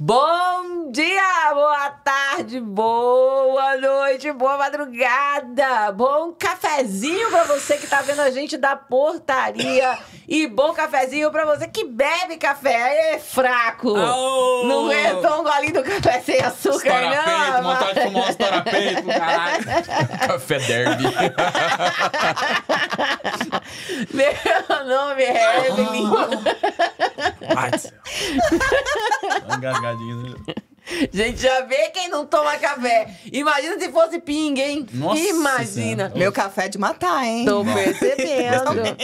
Bom dia, boa tarde, boa noite, boa madrugada, bom café cafezinho para você que tá vendo a gente da portaria. E bom cafezinho para você que bebe café. É fraco. Não é tão golinho do café sem açúcar, estoura não. Peito, vontade de fumar um estourapeito, café derby. Meu nome é Evelyn. Ah. Engasgadinho. Né? Gente, já vê quem não toma café. Imagina se fosse pinga, hein? Nossa Imagina. Senhora. Meu café é de matar, hein? Tô percebendo.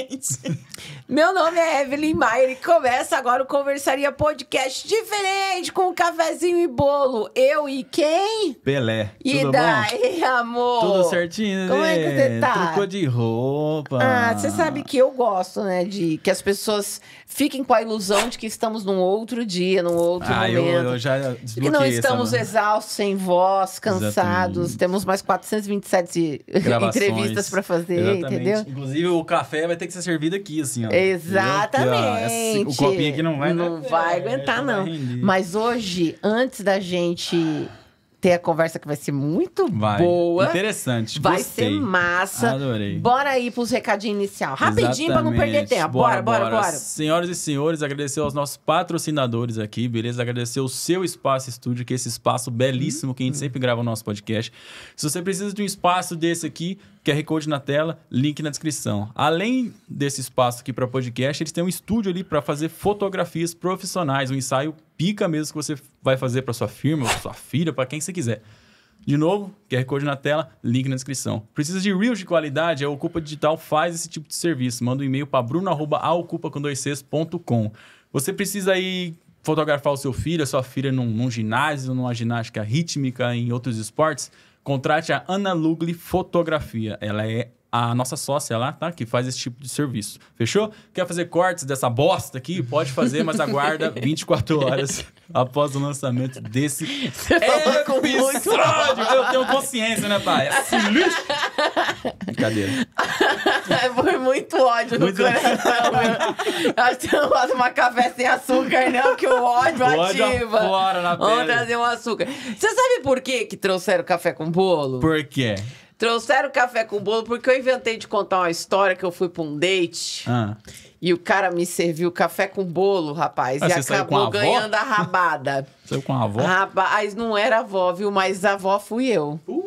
Meu nome é Evelyn Maier e começa agora o Conversaria Podcast diferente, com um cafezinho e bolo. Eu e quem? Pelé. E Tudo daí, bom? amor? Tudo certinho, né? Como é que né? você tá? Trocou de roupa. Ah, você sabe que eu gosto, né? De que as pessoas fiquem com a ilusão de que estamos num outro dia, num outro ah, momento. Eu, eu já que não estamos essa... Né? exaustos, sem voz, cansados. Exatamente. Temos mais 427 entrevistas para fazer, Exatamente. entendeu? Inclusive, o café vai ter que ser servido aqui, assim, ó. Exatamente. Aqui, ó. o copinho aqui não vai... Né? Não vai aguentar, não. Vai Mas hoje, antes da gente ter a conversa que vai ser muito vai. boa. Interessante. Vai gostei. ser massa. Adorei. Bora aí pros recadinhos inicial. Rapidinho para não perder tempo. Bora, bora, bora, bora. Senhoras e senhores, agradecer aos nossos patrocinadores aqui, beleza? Agradecer o seu espaço estúdio, que é esse espaço belíssimo que a gente hum. sempre grava o nosso podcast. Se você precisa de um espaço desse aqui, QR Code na tela, link na descrição. Além desse espaço aqui para podcast, eles têm um estúdio ali para fazer fotografias profissionais, um ensaio pica mesmo que você vai fazer para sua firma, sua filha, para quem você quiser. De novo, QR Code na tela, link na descrição. Precisa de Reels de qualidade? A Ocupa Digital faz esse tipo de serviço. Manda um e-mail para bruno.aocupa.com. Você precisa aí fotografar o seu filho, a sua filha num, num ginásio, numa ginástica rítmica, em outros esportes? Contrate a Ana Lugli Fotografia. Ela é a nossa sócia lá, tá? Que faz esse tipo de serviço. Fechou? Quer fazer cortes dessa bosta aqui? Pode fazer, mas aguarda 24 horas após o lançamento desse Você episódio. Eu tenho consciência, né, pai? Esse é lixo! Brincadeira. Foi muito ódio muito no coração. Ódio. Acho que eu não posso uma café sem açúcar, não, que o ódio, o ódio ativa. Fora na pele. Vamos trazer um açúcar. Você sabe por que, que trouxeram café com bolo? Por quê? Trouxeram café com bolo porque eu inventei de contar uma história que eu fui pra um date. Ah. E o cara me serviu café com bolo, rapaz. Ah, e acabou a ganhando a rabada. saiu com a avó? Rapaz, não era avó, viu? Mas a avó fui eu. Uh.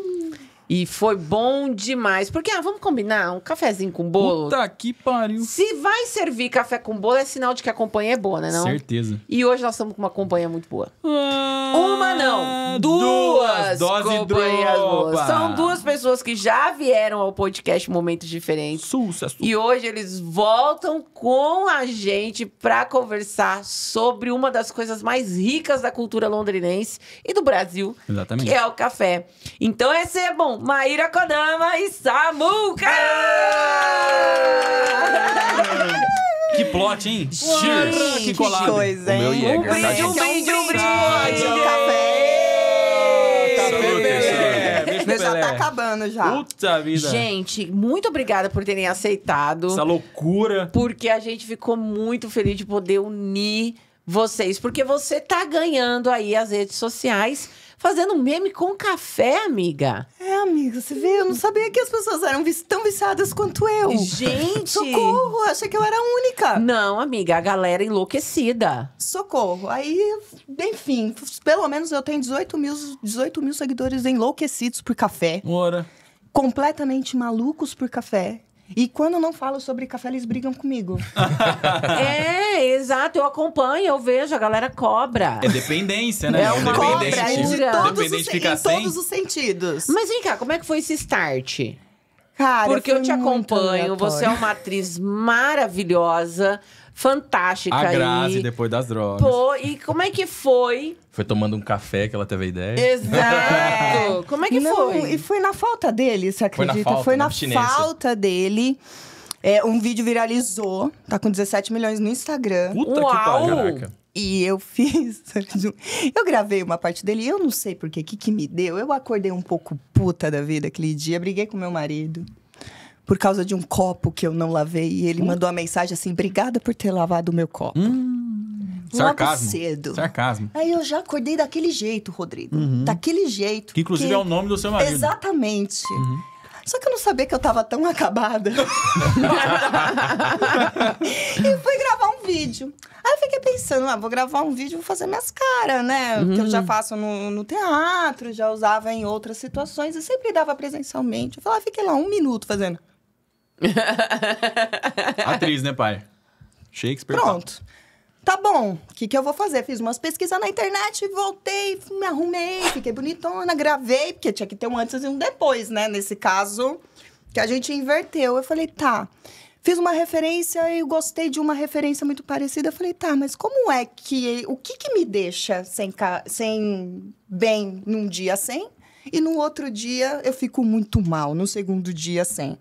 E foi bom demais. Porque, ah, vamos combinar um cafezinho com bolo. Puta que pariu. Se vai servir café com bolo, é sinal de que a companhia é boa, né não? Certeza. E hoje nós estamos com uma companhia muito boa. Ah, uma não, duas, duas companhias boas. São duas pessoas que já vieram ao podcast Momentos Diferentes. Sucesso. E hoje eles voltam com a gente para conversar sobre uma das coisas mais ricas da cultura londrinense e do Brasil. Exatamente. Que é o café. Então, esse é bom Maíra Kodama e Samuca! Ah! Que plot, hein? Cheers! que colado. Que coisa, hein? O meu Jäger, um tá brinde, um brinde, um brinde! Um café! Tá já tá acabando já. Puta vida. Gente, muito obrigada por terem aceitado. Essa loucura. Porque a gente ficou muito feliz de poder unir vocês. Porque você tá ganhando aí as redes sociais fazendo meme com café, amiga. É, amiga, você vê, eu não sabia que as pessoas eram tão viciadas quanto eu. Gente! Socorro, achei que eu era a única. Não, amiga, a galera é enlouquecida. Socorro. Aí, enfim, pelo menos eu tenho 18 mil, 18 mil seguidores enlouquecidos por café. Ora. Completamente malucos por café. E quando não falo sobre café, eles brigam comigo. é, exato. Eu acompanho, eu vejo, a galera cobra. É dependência, né? É, é uma cobra, de é todos, os, ficar em sem. todos os sentidos. Mas vem cá, como é que foi esse start? Cara, Porque eu te acompanho, aleatório. você é uma atriz maravilhosa fantástica. A Grazi, depois das drogas. Pô, e como é que foi? Foi tomando um café que ela teve a ideia. Exato! como é que Não, foi? E foi na falta dele, você acredita? Foi na falta, foi né, na falta dele. É, um vídeo viralizou, tá com 17 milhões no Instagram. Puta Uau! que pariu, E eu fiz. Eu gravei uma parte dele, eu não sei porque, o que, que me deu. Eu acordei um pouco puta da vida aquele dia, briguei com meu marido por causa de um copo que eu não lavei. E ele hum. mandou a mensagem assim: obrigada por ter lavado o meu copo. Hum. Sarcasmo. cedo. Sarcasmo. Aí eu já acordei daquele jeito, Rodrigo. Uhum. Daquele jeito. Que inclusive que... é o nome do seu marido. Exatamente. Uhum. Só que eu não sabia que eu tava tão acabada. e fui gravar um vídeo. Aí eu fiquei pensando, ah, vou gravar um vídeo, vou fazer minhas caras, né? Uhum. Que eu já uhum. faço no, no, teatro, já usava em outras situações. Eu sempre dava presencialmente. Eu falei ah, fiquei lá um minuto fazendo. Atriz, né, pai? Shakespeare. Pronto. Tá bom, o que, que eu vou fazer? Fiz umas pesquisas na internet, voltei, me arrumei, fiquei bonitona, gravei, porque tinha que ter um antes e um depois, né? Nesse caso, que a gente inverteu. Eu falei, tá. Fiz uma referência e gostei de uma referência muito parecida. Eu falei, tá, mas como é que. O que, que me deixa sem, sem bem num dia sem? E no outro dia eu fico muito mal, no segundo dia sem.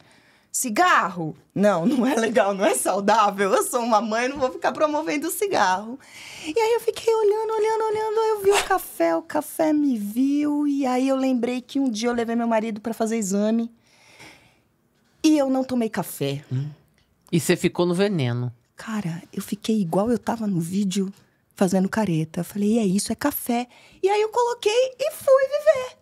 Cigarro? Não, não é legal, não é saudável. Eu sou uma mãe, não vou ficar promovendo cigarro. E aí eu fiquei olhando, olhando, olhando. Eu vi o café, o café me viu. E aí eu lembrei que um dia eu levei meu marido para fazer exame. E eu não tomei café. Hum. E você ficou no veneno. Cara, eu fiquei igual eu tava no vídeo fazendo careta. Eu falei, e é isso, é café. E aí eu coloquei e fui viver.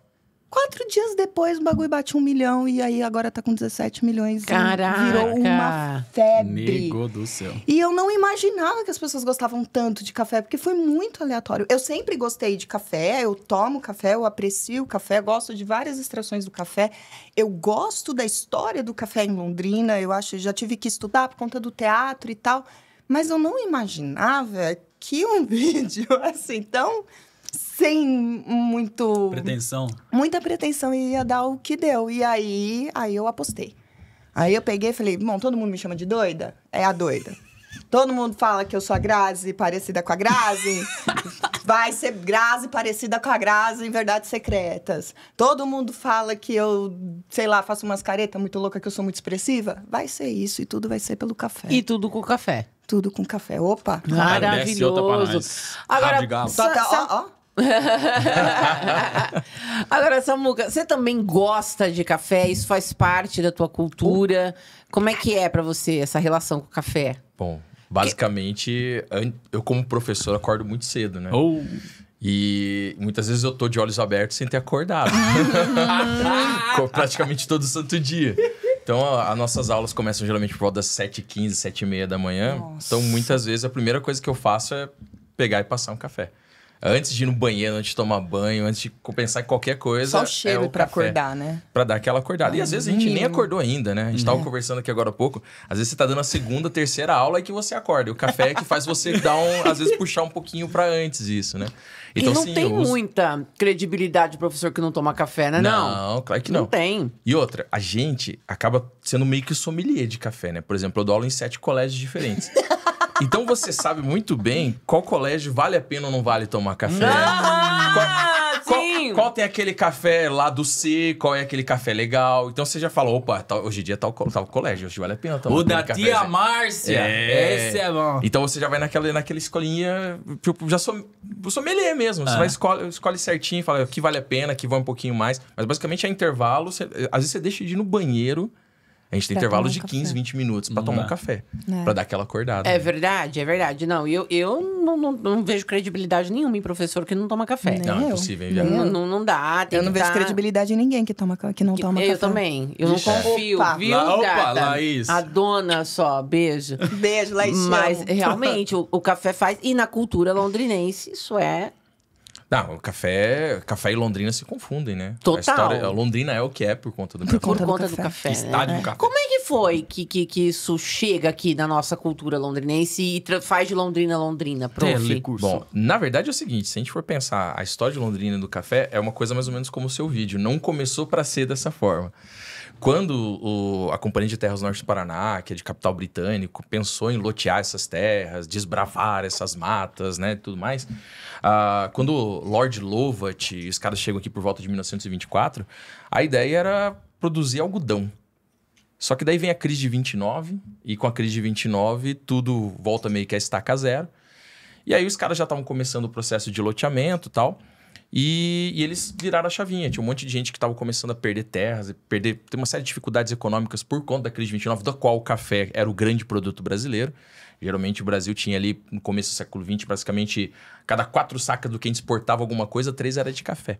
Quatro dias depois, o bagulho bateu um milhão e aí agora tá com 17 milhões. Caraca! Virou uma febre. Nego do céu. E eu não imaginava que as pessoas gostavam tanto de café, porque foi muito aleatório. Eu sempre gostei de café, eu tomo café, eu aprecio café, gosto de várias extrações do café. Eu gosto da história do café em Londrina, eu acho, já tive que estudar por conta do teatro e tal. Mas eu não imaginava que um vídeo assim tão sem muito. Pretensão. Muita pretensão e ia dar o que deu. E aí, aí eu apostei. Aí eu peguei e falei: bom, todo mundo me chama de doida? É a doida. Todo mundo fala que eu sou a Grazi, parecida com a Grazi. Vai ser Grazi parecida com a Grazi em Verdades Secretas. Todo mundo fala que eu, sei lá, faço umas caretas muito louca, que eu sou muito expressiva. Vai ser isso e tudo vai ser pelo café. E tudo com café. Tudo com café. Opa! Maravilhoso. Agora, Agora só, só, ó, ó. Agora, Samuca, você também gosta de café? Isso faz parte da tua cultura? Como é que é para você essa relação com o café? Bom, basicamente, que... eu como professor acordo muito cedo, né? Oh. E muitas vezes eu tô de olhos abertos sem ter acordado. Praticamente todo santo dia. Então, as nossas aulas começam geralmente por volta das 7h15, 7h30 da manhã. Então, Nossa. Então, muitas vezes, a primeira coisa que eu faço é pegar e passar um café. Antes de ir no banheiro, antes de tomar banho, antes de em qualquer coisa. Só o cheiro é pra acordar, né? Pra dar aquela acordada. e às vezes a gente nem acordou ainda, né? A gente tava é. conversando aqui agora há pouco. Às vezes você tá dando a segunda, terceira aula e que você acorda. E o café é que faz você dar um. às vezes puxar um pouquinho para antes isso, né? Então, e não sim, tem uso... muita credibilidade o professor que não toma café, né? Não, não, claro que não. Não tem. E outra, a gente acaba sendo meio que sommelier de café, né? Por exemplo, eu dou aula em sete colégios diferentes. Então você sabe muito bem qual colégio vale a pena ou não vale tomar café. Ah, qual, sim. Qual, qual, tem aquele café lá do C, qual é aquele café legal. Então você já fala, opa, hoje em dia tal, o colégio, hoje vale a pena tomar O da café, tia Márcia. É. Esse é bom. Então você já vai naquela, naquela escolinha, tipo, já sou, sou melê mesmo. Você ah. vai escolhe, escolhe certinho, fala que vale a pena, que vai um pouquinho mais. Mas basicamente é intervalo, você, às vezes você deixa de ir no banheiro... A gente tem pra intervalos de 15, café. 20 minutos para hum. tomar um café, é. para dar aquela acordada. É né? verdade, é verdade. Não, eu, eu não, não, não, vejo credibilidade nenhuma em professor que não toma café. Nem não, é eu. é impossível. Já... Não, não, não dá. eu não vejo dar... credibilidade em ninguém que, toma, que não que, toma eu café. Eu também. Eu Ixi. não confio, opa, viu, lá, opa, gata? Laís. A dona só, beijo. Beijo, Laís. Mas realmente, o, o café faz. E na cultura londrinense, isso é não, café, café e Londrina se confundem, né? Total. A história, Londrina é o que é por conta do café. Por conta, por conta do, café. Do café né? Estádio né? do café. Como é que foi que, que, que, isso chega aqui na nossa cultura londrinense e faz de Londrina Londrina, pro É, Bom, na verdade é o seguinte, se a gente for pensar, a história de Londrina do café é uma coisa mais ou menos como o seu vídeo. Não começou para ser dessa forma. Quando o, a Companhia de Terras Norte do Paraná, que é de capital britânico, pensou em lotear essas terras, desbravar essas matas, né, tudo mais, uh, quando Lord Lovat e os caras chegam aqui por volta de 1924, a ideia era produzir algodão. Só que daí vem a crise de 29, e com a crise de 29 tudo volta meio que a estaca zero. E aí os caras já estavam começando o processo de loteamento e tal. E, e, eles viraram a chavinha. Tinha um monte de gente que estava começando a perder terras, perder, ter uma série de dificuldades econômicas por conta da crise de 29, da qual o café era o grande produto brasileiro. Geralmente o Brasil tinha ali, no começo do século XX, basicamente cada quatro sacas do que a gente exportava alguma coisa, três era de café.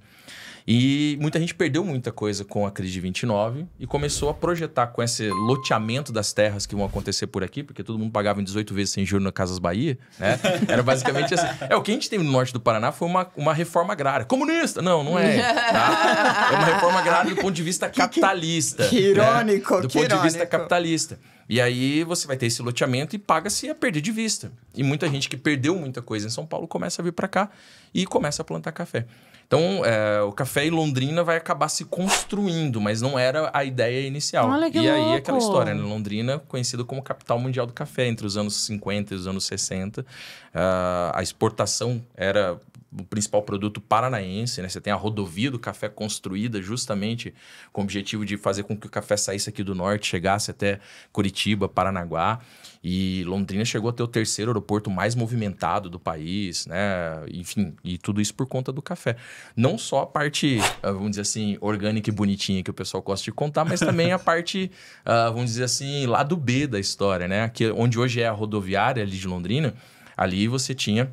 E muita gente perdeu muita coisa com a crise de 29 e começou a projetar com esse loteamento das terras que vão acontecer por aqui, porque todo mundo pagava em 18 vezes sem juros na Casas Bahia, né? Era basicamente assim. É, o que a gente tem no norte do Paraná foi uma, uma reforma agrária. Comunista! Não, não é. Tá? É uma reforma agrária do ponto de vista capitalista. Que, né? que, que irônico, né? Do ponto irônico. de vista capitalista. E aí você vai ter esse loteamento e paga-se a perder de vista. E muita gente que perdeu muita coisa em São Paulo começa a vir para cá e começa a plantar café. Então, é, o café em Londrina vai acabar se construindo, mas não era a ideia inicial. Olha que e é louco. aí, aquela história, né? Londrina, conhecida como capital mundial do café, entre os anos 50 e os anos 60, uh, ah, a exportação era o principal produto paranaense, né? Você tem a rodovia do café construída justamente com o objetivo de fazer com que o café saísse aqui do norte, chegasse até Curitiba, Paranaguá. E Londrina chegou a ter o terceiro aeroporto mais movimentado do país, né? Enfim, e tudo isso por conta do café. Não só a parte, ah, vamos dizer assim, orgânica e bonitinha que o pessoal gosta de contar, mas também a parte, ah, vamos dizer assim, lado B da história, né? Que, onde hoje é a rodoviária ali de Londrina, ali você tinha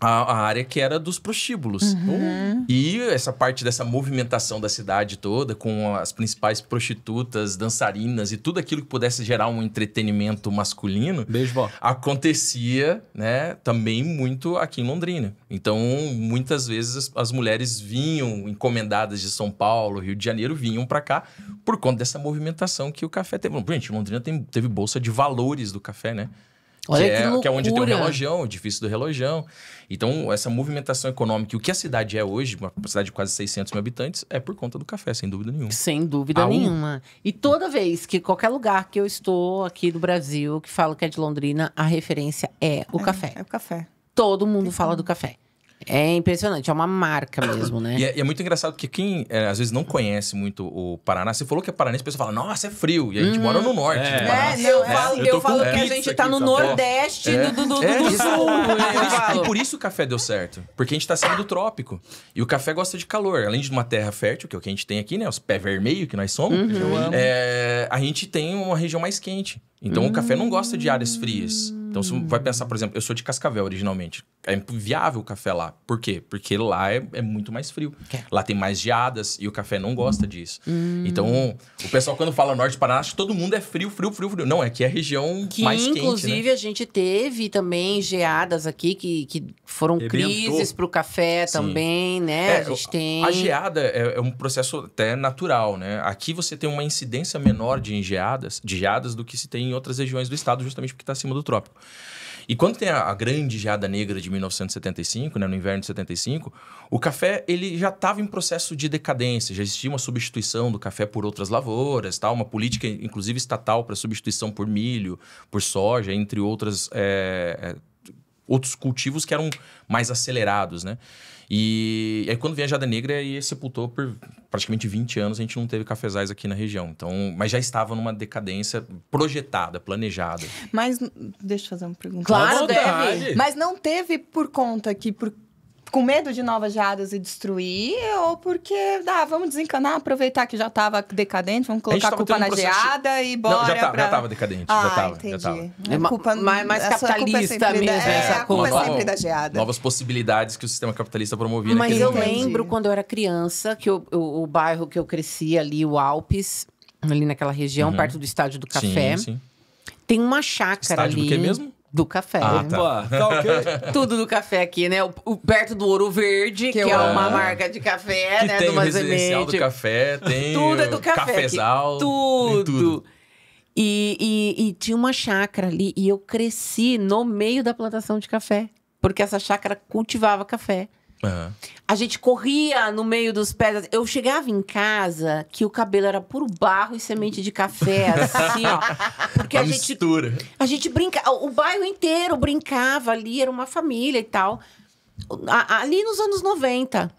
a, a, área que era dos prostíbulos. Uhum. E essa parte dessa movimentação da cidade toda, com as principais prostitutas, dançarinas e tudo aquilo que pudesse gerar um entretenimento masculino, acontecia né, também muito aqui em Londrina. Então, muitas vezes as, as mulheres vinham encomendadas de São Paulo, Rio de Janeiro, vinham para cá por conta dessa movimentação que o café teve. Gente, Londrina tem, teve bolsa de valores do café, né? Olha que, que, é, que é onde tem o relojão, o edifício do relojão. Então, essa movimentação econômica, o que a cidade é hoje, uma cidade de quase 600 mil habitantes, é por conta do café, sem dúvida nenhuma. Sem dúvida a nenhuma. Um... E toda vez que qualquer lugar que eu estou aqui do Brasil, que falo que é de Londrina, a referência é o é, café. É o café. Todo mundo tem fala como. do café. É impressionante, é uma marca mesmo, né? e, é, e, é, muito engraçado porque quem é, às vezes não conhece muito o Paraná, você falou que é paranense, a pessoa fala, nossa, é frio. E a gente mora no uhum. norte. É, Paraná. é eu falo, eu eu falo que a gente tá no Nordeste é. do, do, do, do é. Sul. e por isso o café deu certo. Porque a gente tá saindo do trópico. E o café gosta de calor. Além de uma terra fértil, que é o que a gente tem aqui, né? Os pés vermelhos que nós somos. Uhum. É, a gente tem uma região mais quente. Então o café não gosta de áreas frias. Então, você hum. vai pensar, por exemplo, eu sou de Cascavel originalmente é inviável o café lá. Por quê? Porque lá é, é muito mais frio. É. Lá tem mais geadas e o café não gosta hum. disso. Hum. Então, o pessoal quando fala norte do Paraná, acha que todo mundo é frio, frio, frio, frio. Não, é que é a região que, mais quente, né? Inclusive, né? a gente teve também geadas aqui que, que foram Rebentou. crises para o café Sim. também, né? É, a gente tem... A geada é, é, um processo até natural, né? Aqui você tem uma incidência menor de geadas, de geadas do que se tem em outras regiões do estado, justamente porque está acima do trópico. E quando tem a, a grande geada negra de 1975, né, no inverno de 75, o café ele já estava em processo de decadência, já existia uma substituição do café por outras lavouras, tal, uma política inclusive estatal para substituição por milho, por soja, entre outras, é, outros cultivos que eram mais acelerados, né? E, e aí, quando veio a Jada Negra, e sepultou por praticamente 20 anos, a gente não teve cafezais aqui na região. Então, mas já estava numa decadência projetada, planejada. Mas, deixa eu fazer uma pergunta. Claro, deve. Mas não teve por conta que, por com medo de novas geadas e destruir, ou porque, ah, vamos desencanar, aproveitar que já estava decadente, vamos colocar a, a culpa na geada e bora. Não, já, estava tá, pra... já tava decadente, ah, já estava É, é culpa, é mais, mais é capitalista é mesmo. Da, é, essa a culpa nova, é sempre da geada. Novas possibilidades que o sistema capitalista promovia. Mas eu lembro quando eu era criança, que eu, o bairro que eu cresci ali, o Alpes, ali naquela região, uhum. perto do Estádio do Café. Sim, sim. Tem uma chácara Estádio ali. Estádio do que mesmo? Do café. Ah, então, tá. tá okay. É? Tudo do café aqui, né? O, o perto do Ouro Verde, que, que é uma marca de café, que né? Tem do residencial do café, tem tudo é do café, cafezal, tudo. tudo. E, e, e tinha uma chácara ali e eu cresci no meio da plantação de café, porque essa chácara cultivava café. Uhum. A gente corria no meio dos pés. Assim. Eu chegava em casa que o cabelo era puro barro e semente de café, assim, ó. Porque a, a mistura. gente. A gente brincava. O bairro inteiro brincava ali, era uma família e tal. Ali nos anos 90.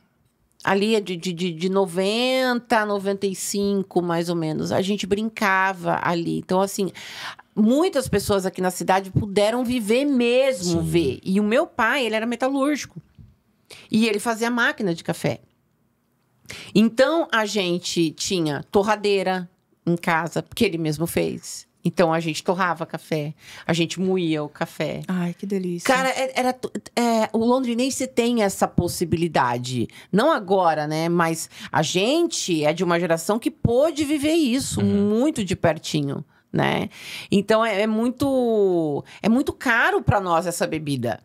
Ali de, de, de 90 a 95, mais ou menos. A gente brincava ali. Então, assim, muitas pessoas aqui na cidade puderam viver mesmo, Sim. ver. E o meu pai, ele era metalúrgico. E ele fazia máquina de café. Então a gente tinha torradeira em casa, que ele mesmo fez. Então a gente torrava café, a gente moía o café. Ai, que delícia. Cara, é, era, é, o londrinense tem essa possibilidade. Não agora, né? Mas a gente é de uma geração que pôde viver isso uhum. muito de pertinho, né? Então é, é muito é muito caro para nós essa bebida.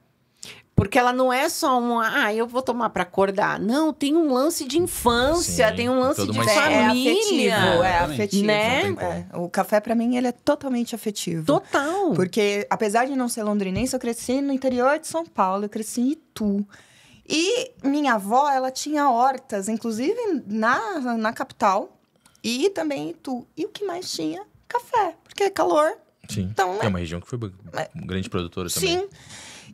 Porque ela não é só um ah, eu vou tomar para acordar. Não, tem um lance de infância, Sim, tem um lance de família. É, afetivo, é né? afetivo. Né? É. O café, para mim, ele é totalmente afetivo. Total. Porque, apesar de não ser londrinense, eu cresci no interior de São Paulo, eu cresci em Itu. E minha avó, ela tinha hortas, inclusive na, na capital e também em Itu. E o que mais tinha? Café, porque é calor. Sim. Então, é né? uma região que foi é. grande produtora também. Sim.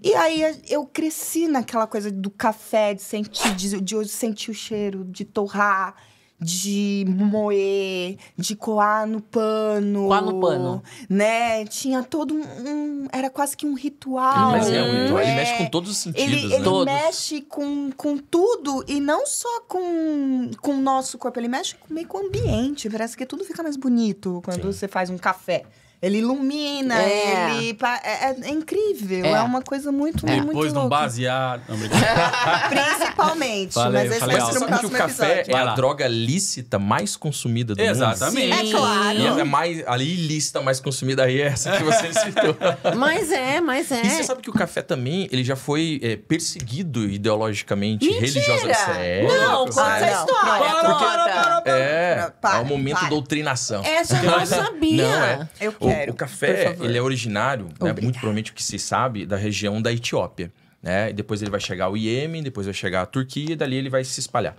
E aí eu cresci naquela coisa do café, de sentir, de, de hoje sentir o cheiro, de torrar, de moer, de coar no pano. Coar no pano. Né? Tinha todo um. era quase que um ritual. Ele mexe, é um né? ritual. É, ele mexe com todos os sentidos. Ele, né? ele todos. mexe com, com tudo e não só com, com o nosso corpo, ele mexe meio com o ambiente. Parece que tudo fica mais bonito quando Sim. você faz um café. Ele ilumina, é. ele. É, é incrível. É. é. uma coisa muito, é. muito Depois louca. um baseado. Principalmente. Falei, mas falei, esse vai ser o café é a droga lícita mais consumida do Exatamente. mundo. Exatamente. É claro. E é mais, a ilícita mais consumida aí é essa que você citou. mas é, mas é. E você sabe que o café também, ele já foi é, perseguido ideologicamente, Mentira! religiosamente. É. Não, conta essa história. É, para, para, para, para, É, para, é o momento para. doutrinação. Essa eu não é? sabia. Não, é. Eu quero. O, café, ele é originário, né, muito provavelmente o que se sabe, da região da Etiópia. Né? E depois ele vai chegar ao Iêmen, depois vai chegar à Turquia, e dali ele vai se espalhar.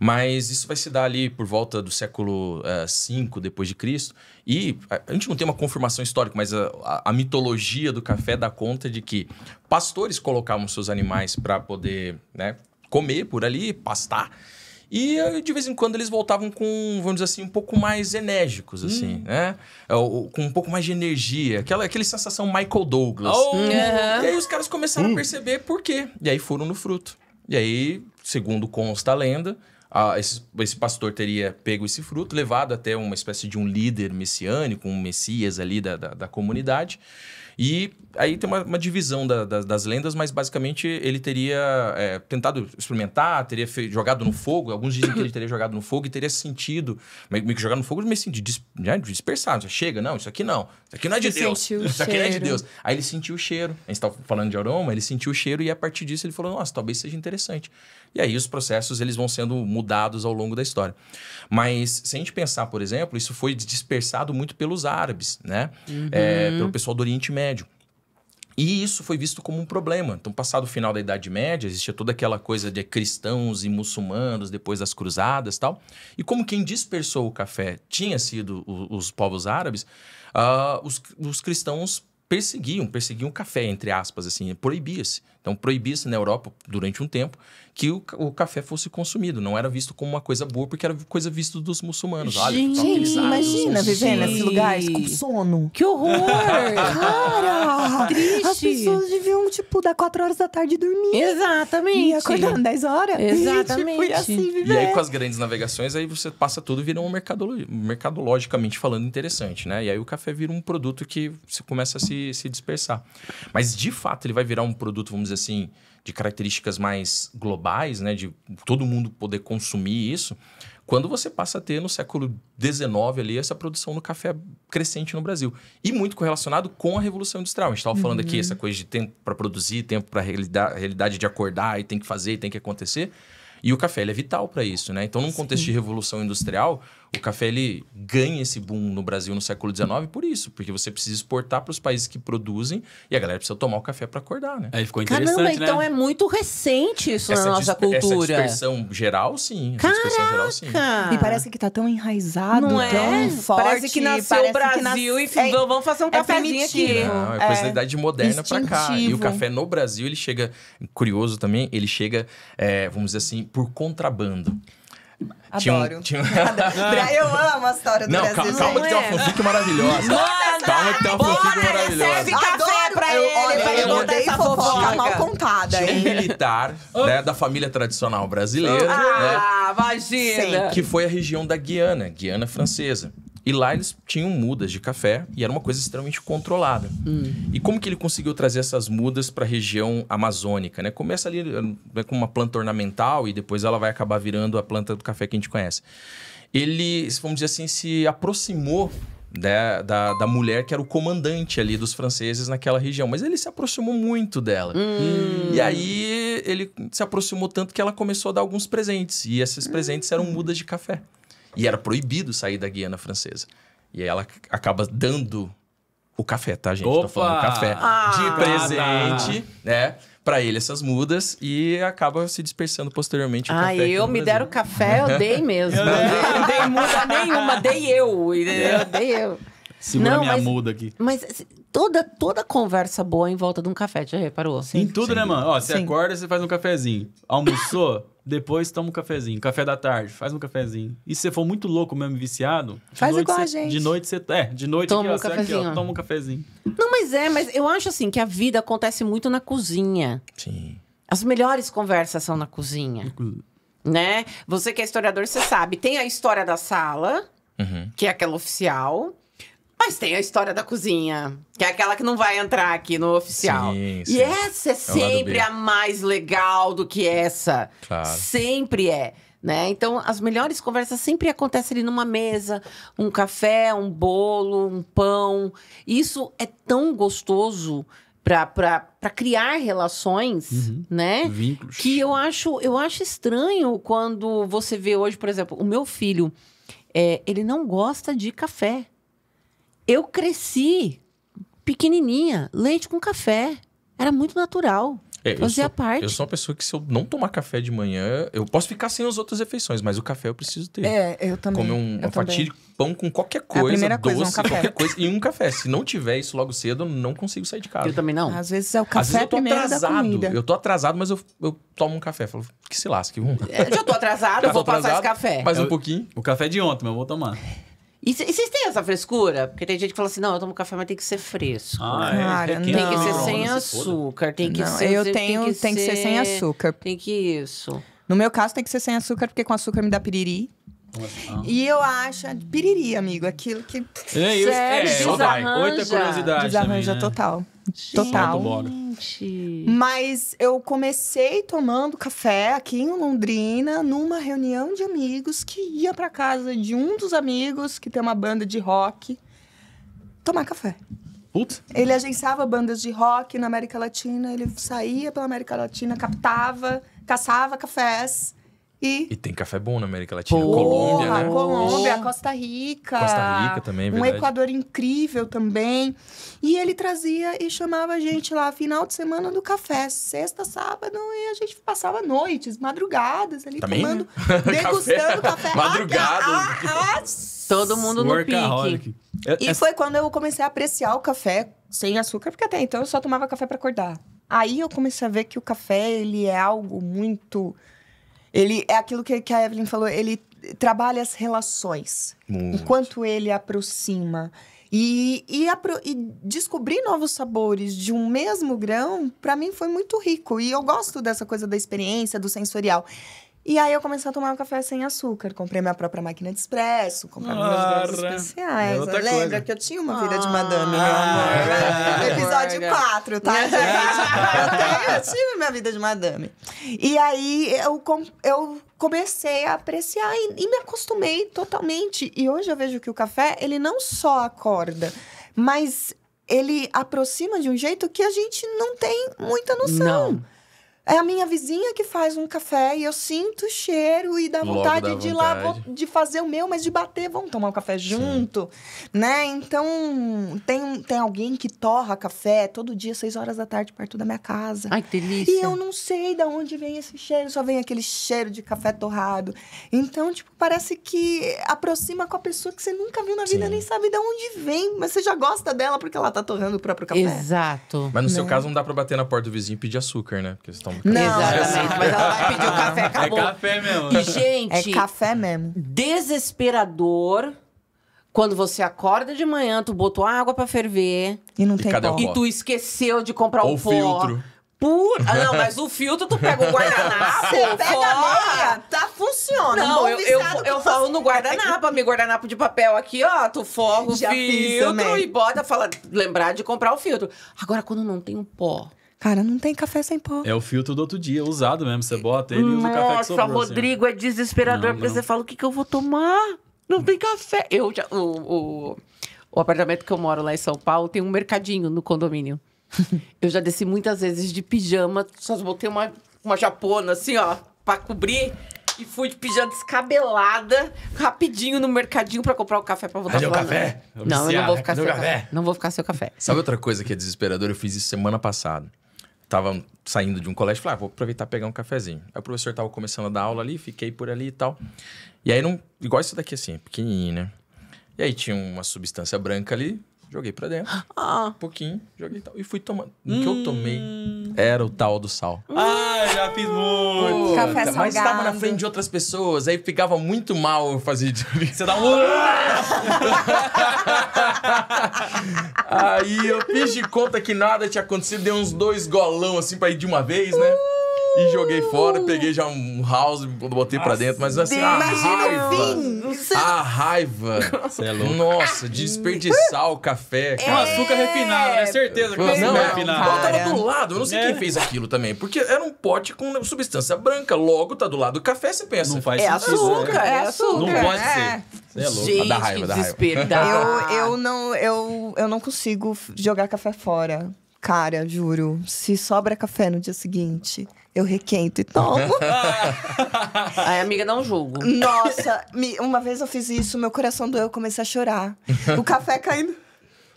Mas isso vai se dar ali por volta do século V uh, eh, depois de Cristo. E a gente não tem uma confirmação histórica, mas a, a, a mitologia do café dá conta de que pastores colocavam seus animais para poder né, comer por ali, pastar. E eh, de vez em quando eles voltavam com, vamos dizer assim, um pouco mais enérgicos, assim, hum. né? É, com um pouco mais de energia. Aquela, aquela sensação Michael Douglas. Oh, uhum. E aí os caras começaram a hum. perceber por quê. E aí foram no fruto. E aí, segundo consta a lenda, a, esse, esse, pastor teria pego esse fruto, levado até uma espécie de um líder messiânico, um messias ali da, da, da comunidade, e Aí tem uma, uma divisão da, da, das lendas, mas basicamente ele teria é, tentado experimentar, teria jogado no fogo. Alguns dizem que ele teria jogado no fogo e teria sentido. Meio que jogar no fogo, meio assim, de, dis... de né, dispersar. chega, não, isso aqui não. Isso aqui não é de ele Deus. Isso aqui não é de Deus. Aí ele sentiu o cheiro. A gente estava tá falando de aroma, ele sentiu o cheiro e a partir disso ele falou, nossa, talvez seja interessante. E aí os processos eles vão sendo mudados ao longo da história. Mas se a gente pensar, por exemplo, isso foi dispersado muito pelos árabes, né? É, uhum. É, pelo pessoal do Oriente Médio. E isso foi visto como um problema. Então, passado o final da Idade Média, existia toda aquela coisa de cristãos e muçulmanos depois das cruzadas e tal. E como quem dispersou o café tinha sido os povos árabes, uh, os, os cristãos perseguiam, perseguiam o café, entre aspas, assim, proibia-se. Então, proibia-se na Europa durante um tempo que o, o, café fosse consumido. Não era visto como uma coisa boa, porque era coisa vista dos muçulmanos. Gente, Olha, gente imagina viver nesse lugares com sono. Que horror! Cara! Triste! As pessoas deviam, tipo, dar quatro horas da tarde e dormir. Exatamente. E acordando 10 horas. Exatamente. Assim, e, tipo, assim viver. E aí, com as grandes navegações, aí você passa tudo e vira um mercado mercadologicamente falando interessante, né? E aí o café vira um produto que começa a se, se dispersar. Mas, de fato, ele vai virar um produto, vamos dizer assim de características mais globais, né, de todo mundo poder consumir isso, quando você passa a ter no século XIX ali essa produção do café crescente no Brasil. E muito correlacionado com a Revolução Industrial. A gente estava uhum. falando aqui uhum. essa coisa de tempo para produzir, tempo para a realidade de acordar e tem que fazer e tem que acontecer. E o café é vital para isso, né? Então, num contexto Sim. de Revolução Industrial, o café ele ganha esse boom no Brasil no século XIX por isso, porque você precisa exportar para os países que produzem e a galera precisa tomar o café para acordar, né? Aí ficou interessante, Caramba, né? então é muito recente isso essa na nossa cultura. Essa dispersão geral, sim. Dispersão geral, sim. E parece que está tão enraizado, Não tão é? forte. Parece que nasceu o Brasil nas... é, vamos fazer um é cafezinho aqui. É Não, é coisa é. da idade moderna para cá. E o café no Brasil, ele chega, curioso também, ele chega, é, vamos dizer assim, por contrabando. Adoro. Tinha um, tinha um... Adoro. Ah. Eu amo a história do não, Brasil. Calma, calma que tem uma fanfic maravilhosa. Manda, calma que tem uma fanfic maravilhosa. Serve café Adoro. pra eu, ele, pra ele contar essa fofoca mal contada. Tinha um militar né, da família tradicional brasileira. Ah, né, imagina! Que foi a região da Guiana, Guiana é francesa. E lá eles tinham mudas de café e era uma coisa extremamente controlada. Hum. E como que ele conseguiu trazer essas mudas para a região amazônica? Né? Começa ali é, é com uma planta ornamental e depois ela vai acabar virando a planta do café que a gente conhece. Ele, vamos dizer assim, se aproximou da, né, da, da, mulher que era o comandante ali dos franceses naquela região. Mas ele se aproximou muito dela. Hum. E aí ele se aproximou tanto que ela começou a dar alguns presentes. E esses hum. presentes eram mudas de café. E era proibido sair da Guiana Francesa. E ela acaba dando o café, tá, gente? Opa! Tô falando café ah, de presente, né? Pra ele essas mudas e acaba se dispersando posteriormente. Ah, eu me Brasil. deram café, eu dei mesmo. eu não dei muda nenhuma, dei eu. É. Eu dei eu. Segura não, minha mas, muda aqui. Mas assim, toda, toda conversa boa em volta de um café, já reparou? Sim, em tudo, Sim. né, mano? Ó, você Sim. acorda, você faz um cafezinho. Almoçou? Depois toma um cafezinho. Café da tarde, faz um cafezinho. E se você for muito louco mesmo, viciado... Faz igual cê, a gente. De noite você... É, de noite toma aqui, um ó, cafezinho. Aqui, ó, toma um cafezinho. Não, mas é, mas eu acho assim que a vida acontece muito na cozinha. Sim. As melhores conversas são na cozinha. Na cozinha. Né? Você que é historiador, você sabe. Tem a história da sala, uhum. que é aquela oficial... Mas tem a história da cozinha, que é aquela que não vai entrar aqui no oficial. Sim, sim. E essa é, é sempre a mais legal do que essa. Claro. Sempre é. Né? Então, as melhores conversas sempre acontecem ali numa mesa, um café, um bolo, um pão. Isso é tão gostoso para criar relações, uhum. né? Vínculos. Que eu acho, eu acho estranho quando você vê hoje, por exemplo, o meu filho, é, ele não gosta de café. Eu cresci pequenininha, leite com café. Era muito natural. É, fazia parte. Eu sou uma pessoa que se eu não tomar café de manhã, eu posso ficar sem as outras refeições, mas o café eu preciso ter. É, eu também. Comer um, uma fatia de pão com qualquer é coisa, é doce, coisa, um qualquer coisa, e um café. Se não tiver isso logo cedo, eu não consigo sair de casa. Eu também não. Às vezes é o café Às vezes eu tô atrasado. Eu tô atrasado, mas eu, eu tomo um café. Falo, que se lasque, vamos. É, já tô atrasado, eu vou atrasado, passar esse café. Mais um é pouquinho. O café de ontem, mas eu vou tomar. E vocês têm essa frescura? Porque tem gente que fala assim, não, eu tomo café, mas tem que ser fresco. Ah, é. Cara, é, é, Tem que ser sem açúcar, tem que não, ser... Eu tenho, tem que, tem que ser, ser sem açúcar. Tem que isso. No meu caso, tem que ser sem açúcar, porque com açúcar me dá piriri. E eu acho é piriri, amigo. Aquilo que. É, isso, é, desarranja. Outra curiosidade. Desarranja também, né? total. Gente. Total. Mas eu comecei tomando café aqui em Londrina, numa reunião de amigos que ia para casa de um dos amigos, que tem uma banda de rock, tomar café. Putz. Ele agenciava bandas de rock na América Latina, ele saía pela América Latina, captava, caçava cafés e... e tem café bom na América Latina. Porra, Colômbia, né? Colômbia, Costa Rica. Costa Rica também, é verdade. Um Equador incrível também. E ele trazia e chamava a gente lá, final de semana do café, sexta, sábado, e a gente passava noites, madrugadas ali também? tomando, né? degustando café. café. Madrugadas. Ah, ah, ah, ah Todo mundo no pique. É, e é foi quando eu comecei a apreciar o café sem açúcar, porque até então eu só tomava café para acordar. Aí eu comecei a ver que o café, ele é algo muito ele é aquilo que, que a Evelyn falou, ele trabalha as relações. Muito. Enquanto ele aproxima. E, e, apro, e, descobrir novos sabores de um mesmo grão, para mim foi muito rico. E eu gosto dessa coisa da experiência, do sensorial. E aí eu comecei a tomar um café sem açúcar. Comprei minha própria máquina de expresso, comprei minhas meus doces especiais. É Lembra coisa. que eu tinha uma vida ah, de madame, meu ah, amor. É Episódio 4, tá? Né? eu, tenho, eu tive minha vida de madame. E aí eu, eu comecei a apreciar e, e me acostumei totalmente. E hoje eu vejo que o café, ele não só acorda, mas ele aproxima de um jeito que a gente não tem muita noção. Não. É a minha vizinha que faz um café e eu sinto o cheiro e dá vontade dá de ir lá, de fazer o meu, mas de bater, vamos tomar um café junto, Sim. né? Então, tem, tem alguém que torra café todo dia, seis horas da tarde, perto da minha casa. Ai, que delícia. E eu não sei de onde vem esse cheiro, só vem aquele cheiro de café torrado. Então, tipo, parece que aproxima com a pessoa que você nunca viu na vida, Sim. nem sabe de onde vem, mas você já gosta dela porque ela tá torrando o próprio café. Exato. Mas no né? seu caso, não dá pra bater na porta do vizinho e pedir açúcar, né? Porque vocês estão não, exatamente. Mas ela vai pedir o café, é acabou. É café mesmo. E, gente. É café mesmo. Desesperador. Quando você acorda de manhã, tu botou água para ferver. E não tem pó. E tu esqueceu de comprar o pó. filtro. Pura. Ah, não, mas o filtro tu pega o guardanapo, pega a tá, funciona. Não, eu, eu, eu falo no guardanapo, amigo, guardanapo de papel aqui, ó, tu forra o Já filtro e bota, fala, lembrar de comprar o filtro. Agora, quando não tem o pó, Cara, não tem café sem pó. É o filtro do outro dia, usado mesmo. Você bota ele e usa o café que sobrou. Nossa, assim, Rodrigo, assim. é desesperador. Não, porque não. você fala, o que, que eu vou tomar? Não tem café. Eu já, o, o, o apartamento que eu moro lá em São Paulo tem um mercadinho no condomínio. eu já desci muitas vezes de pijama, só botei uma, uma japona assim, ó, pra cobrir. E fui de pijama descabelada, rapidinho no mercadinho para comprar o café pra voltar Cadê o café? Não, eu não vou né? ficar sem café. café. Não vou ficar sem o café. Sabe outra coisa que é desesperadora? Eu fiz isso semana passada tava saindo de um colégio, falei, ah, vou aproveitar pegar um cafezinho. Aí o professor tava começando a dar aula ali, fiquei por ali e tal. E aí não, igual isso daqui assim, é pequenininho, né? E aí tinha uma substância branca ali, joguei para dentro, ah. um pouquinho, joguei e tal. E fui tomando. O hum. que eu tomei, hum. Era o tal do sal. Ah, já fiz muito. Café salgado. Mas estava na frente de outras pessoas, aí ficava muito mal eu fazer Você dá um... aí eu fiz de conta que nada tinha acontecido, dei uns dois golão assim pra ir de uma vez, né? E joguei fora, peguei já um house, botei Nossa, pra dentro, mas assim, Imagina ah, o Imagina do céu. A raiva. Você é louco. Nossa, desperdiçar o café. Com é. cara. açúcar refinado, é Certeza que não, não é refinado. tava do lado, eu não sei é. quem fez aquilo também. Porque era um pote com substância branca. Logo, tá do lado do café, você pensa. Não faz é sentido. Né? Açúcar, é. é açúcar, Não pode é. ser. Você é louco. Gente, dá raiva, dá raiva. Eu, eu, não, eu, eu não consigo jogar café fora. Cara, juro, se sobra café no dia seguinte, eu requento e tomo. Aí, amiga, não julgo. Nossa, me, uma vez eu fiz isso, meu coração doeu, eu comecei a chorar. O café caindo.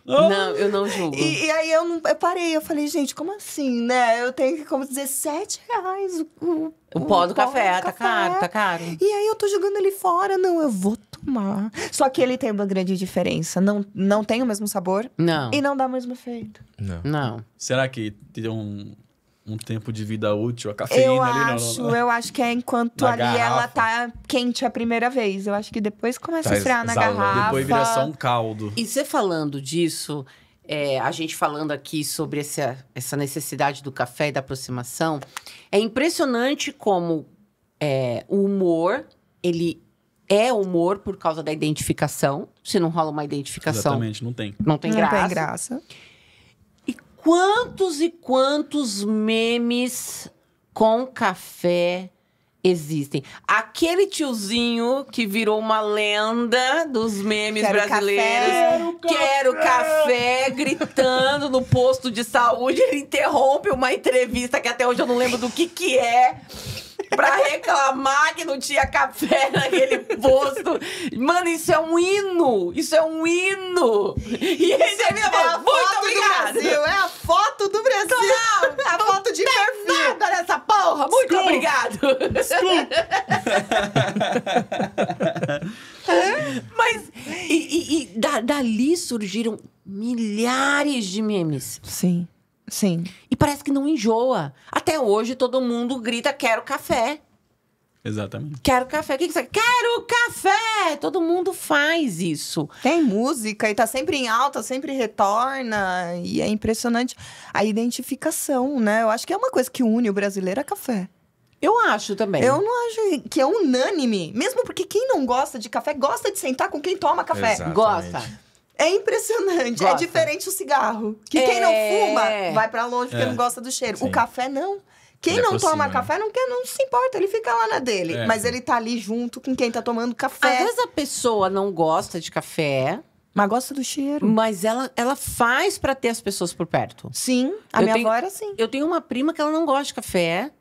Não, eu não julgo. E, e aí eu, não, eu, parei, eu falei, gente, como assim, né? Eu tenho que como 17 reais o, o, o pó do o café, pó do tá café. caro, tá caro. E aí eu tô jogando ele fora, não, eu vou só que ele tem uma grande diferença. Não, não tem o mesmo sabor. Não. E não dá o mesmo efeito. Não. não. Será que tem um, um tempo de vida útil, a cafeína eu ali na, acho, na, na, Eu acho que é enquanto ali garrafa. ela tá quente a primeira vez. Eu acho que depois começa tá a esfriar na garrafa. Depois vira só um caldo. E você falando disso, é, a gente falando aqui sobre essa, essa necessidade do café e da aproximação, é impressionante como é, o humor, ele é humor por causa da identificação. Se não rola uma identificação. Exatamente, não tem. Não tem não graça. Não tem graça. E quantos e quantos memes com café existem. Aquele tiozinho que virou uma lenda dos memes quero brasileiros. Café. Quero, quero café. gritando no posto de saúde. Ele interrompe uma entrevista que até hoje eu não lembro do que que é pra reclamar que não tinha café naquele posto. Mano, isso é um hino! Isso é um hino! E recebe é a foto Muito obrigada. do Brasil! É a foto do Brasil! Não, a não foto de perfil! Nada nessa porra! Muito Desculpa. obrigado! Mas, e, e, e dali surgiram milhares de memes. Sim. Sim. E parece que não enjoa. Até hoje todo mundo grita: quero café. Exatamente. Quero café. O que, que você Quero café! Todo mundo faz isso. Tem música e tá sempre em alta, sempre retorna. E é impressionante a identificação, né? Eu acho que é uma coisa que une o brasileiro a café. Eu acho também. Eu não acho que é unânime. Mesmo porque quem não gosta de café gosta de sentar com quem toma café. Exatamente. Gosta. É impressionante. É gosta. É diferente o cigarro. Que é... quem não é. fuma vai para longe porque é. não gosta do cheiro. Sim. O café não. Quem ele é não toma né? café não quer, não se importa, ele fica lá na dele. É. Mas ele tá ali junto com quem tá tomando café. Às vezes a pessoa não gosta de café. Mas gosta do cheiro. Mas ela, ela faz para ter as pessoas por perto. Sim, a eu minha tenho, avó era assim. Eu tenho uma prima que ela não gosta de café.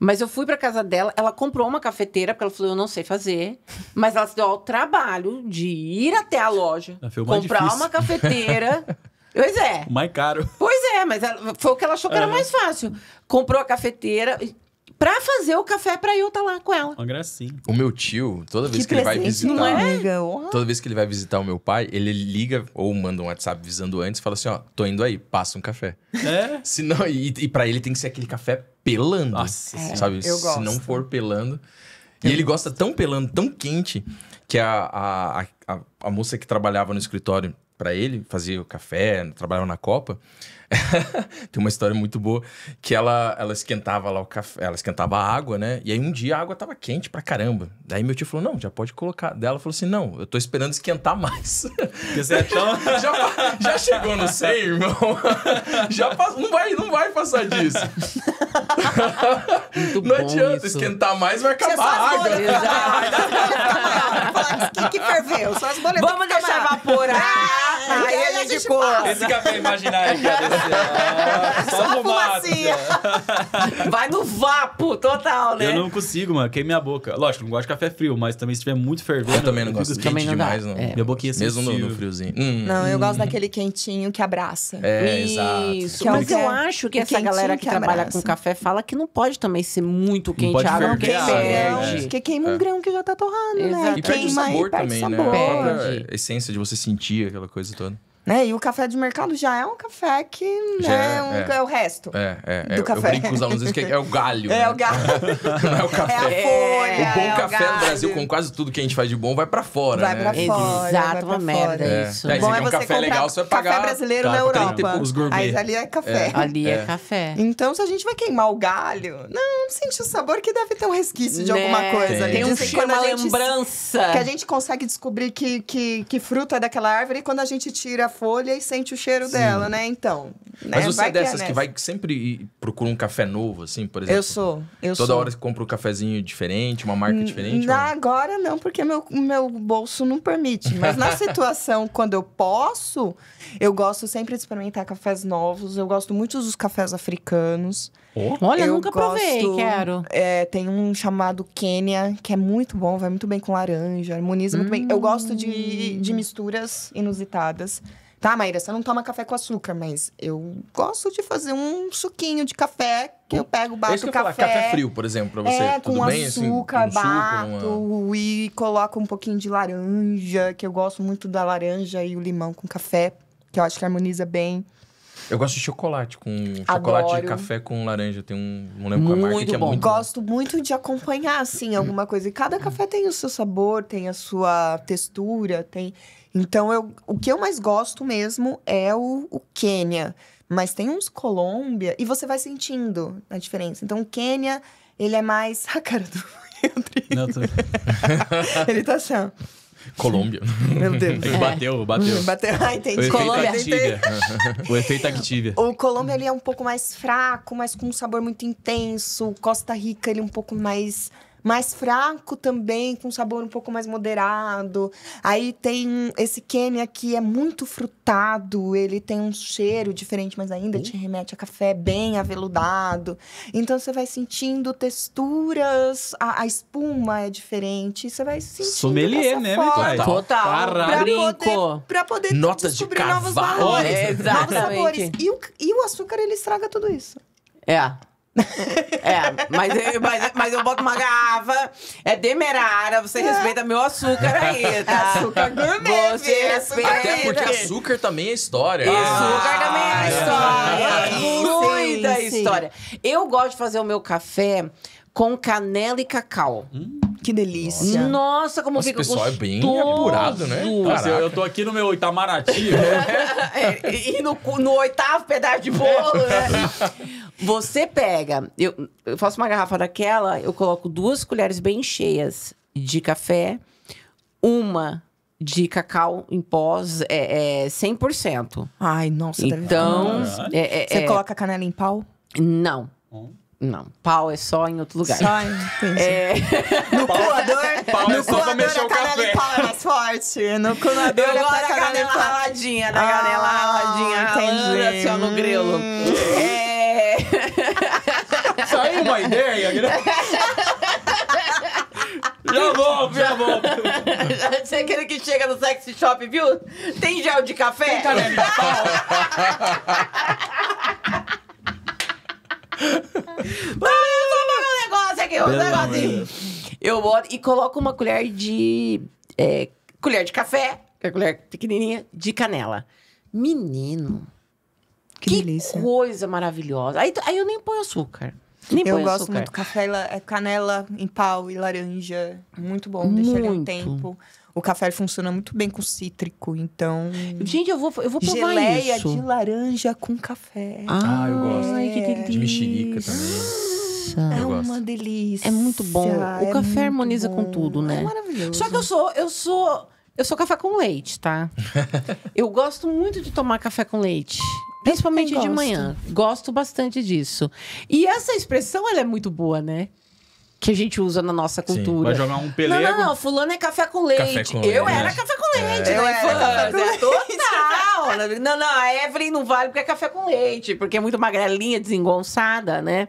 Mas eu fui pra casa dela, ela comprou uma cafeteira, porque ela falou, eu não sei fazer. Mas ela se deu ao trabalho de ir até a loja, comprar uma cafeteira. Pois é. O mais caro. Pois é, mas ela, foi o que ela achou que é. era mais fácil. Comprou a cafeteira, pra fazer o café pra eu estar tá lá com ela. Uma gracinha. O meu tio, toda vez que, que ele vai visitar. É? Toda vez que ele vai visitar o meu pai, ele liga ou manda um WhatsApp avisando antes e fala assim: ó, tô indo aí, passa um café. É? Senão, e, e pra ele tem que ser aquele café pelando. Nossa, é, sabe? Se gosto. não for pelando. e ele gosta tão pelando, tão quente, que a, a, a, a moça que trabalhava no escritório para ele, fazia o café, trabalhava na Copa. Tem uma história muito boa que ela, ela esquentava lá o café, ela esquentava a água, né? E aí um dia a água tava quente pra caramba. Daí meu tio falou: "Não, já pode colocar". Daí ela falou assim: "Não, eu tô esperando esquentar mais". Você é tão... já, já chegou no 100, irmão. já não vai, não vai passar disso. Muito não adianta isso. esquentar mais, vai acabar a água. Falar que, que ferveu, só as boletas. Vamos deixar evaporar. Ah! Aí ele indicou. Esse café imaginário que ah, Só Vai no vapo total, né? Eu não consigo, mano. Queimei minha boca. Lógico, não gosto de café frio, mas também se tiver muito fervendo... Eu também não gosto de quente demais, não. Minha boquinha é Mesmo no friozinho. Hum, hum, não, eu hum. gosto daquele quentinho que abraça. É, exato. É mas eu é acho que essa galera que trabalha com café fala que não pode também ser muito quente a água, porque né? Porque queima um grão que já tá torrando, né? E perde o sabor também, né? A essência de você sentir aquela coisa montando. Né? E o café de mercado já é um café que né, é um, é, é, o resto é, é, é. do café. Eu brinco com os alunos que é o galho. É né? o galho. Não é o café. É a folha, o bom café no Brasil, com quase tudo que a gente faz de bom, vai para fora. Vai né? para fora. Exato, uma merda é. isso. Né? É, bom é um café legal, você vai pagar... Café brasileiro tá, na Europa. Os gourmet. ali é café. Ali é. café. Então, se a gente vai queimar o galho, não, não sente o sabor que deve ter um resquício de alguma né? coisa. Tem, um cheiro, uma lembrança. Que a gente consegue descobrir que, que, que fruta é daquela árvore e quando a gente tira folha e sente o cheiro Sim. dela, né? Então. Né, Mas né? você é vai é dessas que, é que vai sempre procura um café novo, assim, por exemplo? Eu sou. Eu Toda sou. hora você compra um cafezinho diferente, uma marca hum, diferente? Na, ou... Agora não, porque meu, meu bolso não permite. Mas na situação, quando eu posso, eu gosto sempre de experimentar cafés novos. Eu gosto muito dos cafés africanos. Oh. Olha, eu nunca gosto, provei, quero. É, tem um chamado Quênia, que é muito bom, vai muito bem com laranja, harmoniza hum. muito bem. Eu gosto de, de misturas inusitadas. Tá, Maíra, você não toma café com açúcar, mas eu gosto de fazer um suquinho de café que eu pego, bato é isso café. Falar, café frio, por exemplo, pra você. É, Tudo com bem, assim, açúcar, assim, com bato suco, numa... e coloco um pouquinho de laranja, que eu gosto muito da laranja e o limão com café, que eu acho que harmoniza bem. Eu gosto de chocolate com chocolate Adoro. de café com laranja. Tem um, não lembro muito qual a marca que é muito Gosto bom. muito de acompanhar assim alguma coisa. E cada café tem o seu sabor, tem a sua textura, tem então, eu, o que eu mais gosto mesmo é o, o Quênia. Mas tem uns Colômbia, e você vai sentindo a diferença. Então, o Quênia, ele é mais. A cara do. Não, tô... ele tá assim. Colômbia. Meu Deus. É bateu, é. bateu. Bateu. Ah, entendi. O Colômbia. o efeito Actívia. O Colômbia, ele é um pouco mais fraco, mas com um sabor muito intenso. Costa Rica, ele é um pouco mais mais fraco também, com sabor um pouco mais moderado. Aí tem esse Quênia que é muito frutado, ele tem um cheiro diferente, mas ainda te uhum. remete a café bem aveludado. Então você vai sentindo texturas, a, a espuma é diferente, você vai sentindo Sommelier essa mesmo, total. total. Para brinco. poder, pra poder Nota descobrir de cavalo. novos é, novos sabores. E o, e o açúcar, ele estraga tudo isso. É. É, mas eu, mas, mas eu boto uma garrafa, é demerara, você respeita meu açúcar aí, é tá? Açúcar gourmet, Você é respeita. açúcar Até porque açúcar também é história. É, né? açúcar também é ah, história. é. Muita sim. história. Eu gosto de fazer o meu café com canela e cacau. Hum, que delícia. Nossa, como Nossa, fica pessoal é gostoso. é bem apurado, né? Nossa, eu, tô aqui no meu Itamaraty. né? É, e no, no, oitavo pedaço de bolo, né? Você pega... Eu, eu faço uma garrafa daquela, eu coloco duas colheres bem cheias de café, uma de cacau em pós é, é 100%. Ai, nossa, Então, deve... é, é, você é. coloca canela em pau? Não. Hum. Não, pau é só em outro lugar. Só em... É... No pau, coador, é pau é no é coador a canela café. e pau é mais forte. No coador eu gosto da canela, canela raladinha, da ah, canela raladinha, entendi. assim, ó, no grilo. Hum. É... Saiu uma ideia, né? Já volto, já volto. Você é aquele que chega no sex shop, viu? Tem gel de café? Tem canela de pau. um negócio aqui, um negocinho. Eu boto e coloco uma colher de. É, colher de café, que é colher pequenininha, de canela. Menino. Que, que delícia. coisa maravilhosa. Aí, aí eu nem ponho açúcar. Nem eu gosto açúcar. muito café, é canela em pau e laranja. Muito bom, muito. deixa ele um tempo. O café funciona muito bem com cítrico, então. Gente, eu vou, eu vou provar geleia isso. Geleia de laranja com café. Ah, ah eu gosto. Ai, que delícia. De mexerica também. É uma delícia. É muito bom. É o café harmoniza bom. com tudo, né? É maravilhoso. Só que eu sou, eu sou, eu sou café com leite, tá? eu gosto muito de tomar café com leite. Principalmente de manhã. Gosto bastante disso. E essa expressão, ela é muito boa, né? que a gente usa na nossa cultura. Sim, vai jogar um pelego. Não, não, não, fulano é café com leite. Café com eu leite. era café com é. leite, é, não Total. Não, não, a Evelyn não vale porque é café com leite, porque é muito magrelinha, desengonçada, né?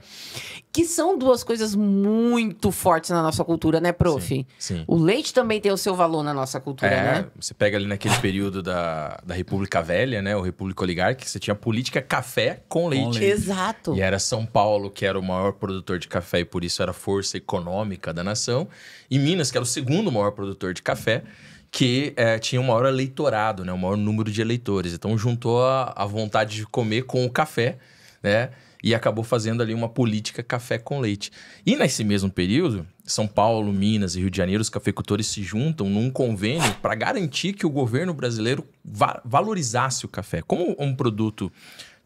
Que são duas coisas muito fortes na nossa cultura, né, prof? Sim, sim. O leite também tem o seu valor na nossa cultura, é, né? Você pega ali naquele período da, da República Velha, né? O República Oligárquica, você tinha política café com leite. com leite. Exato. E era São Paulo que era o maior produtor de café e por isso era a força econômica da nação. E Minas, que era o segundo maior produtor de café que é, tinha o maior eleitorado, né? o maior número de eleitores. Então juntou a, a vontade de comer com o café, né? e acabou fazendo ali uma política café com leite. E nesse mesmo período, São Paulo, Minas e Rio de Janeiro, os cafeicultores se juntam num convênio para garantir que o governo brasileiro va valorizasse o café como um produto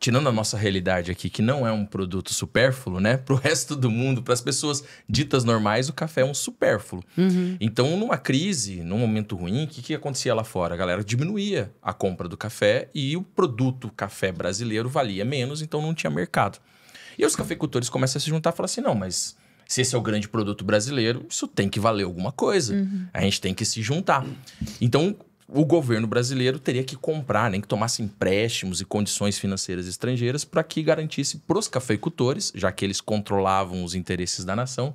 tirando a nossa realidade aqui, que não é um produto supérfluo, né? Para o resto do mundo, para as pessoas ditas normais, o café é um supérfluo. Uhum. Então, numa crise, num momento ruim, o que, que acontecia lá fora? A galera diminuía a compra do café e o produto café brasileiro valia menos, então não tinha mercado. E os cafeicultores começam a se juntar e falam assim: não, mas se esse é o grande produto brasileiro, isso tem que valer alguma coisa. Uhum. A gente tem que se juntar. Então, o governo brasileiro teria que comprar, nem né, que tomasse empréstimos e condições financeiras estrangeiras para que garantisse para os cafeicultores, já que eles controlavam os interesses da nação,